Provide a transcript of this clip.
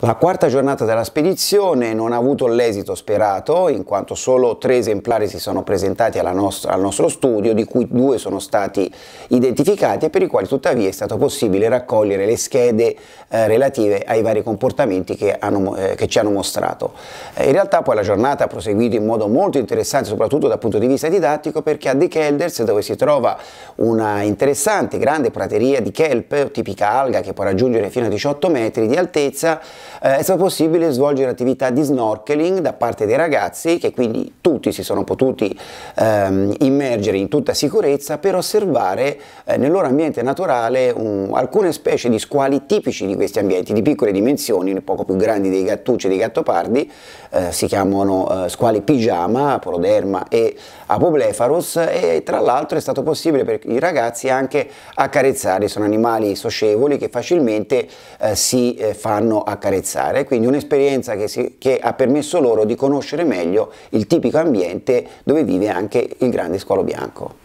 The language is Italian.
La quarta giornata della spedizione non ha avuto l'esito sperato, in quanto solo tre esemplari si sono presentati nostra, al nostro studio, di cui due sono stati identificati e per i quali tuttavia è stato possibile raccogliere le schede eh, relative ai vari comportamenti che, hanno, eh, che ci hanno mostrato. Eh, in realtà poi la giornata ha proseguito in modo molto interessante, soprattutto dal punto di vista didattico, perché a De Kelders, dove si trova una interessante grande prateria di kelp, tipica alga, che può raggiungere fino a 18 metri di altezza, eh, è stato possibile svolgere attività di snorkeling da parte dei ragazzi che quindi tutti si sono potuti ehm, immergere in tutta sicurezza per osservare eh, nel loro ambiente naturale un, alcune specie di squali tipici di questi ambienti, di piccole dimensioni, poco più grandi dei gattucci e dei gattopardi, eh, si chiamano eh, squali pigiama, poroderma e apoblepharus e tra l'altro è stato possibile per i ragazzi anche accarezzare, sono animali socievoli che facilmente eh, si eh, fanno accarezzare carezzare, quindi un'esperienza che, si, che ha permesso loro di conoscere meglio il tipico ambiente dove vive anche il grande squalo bianco.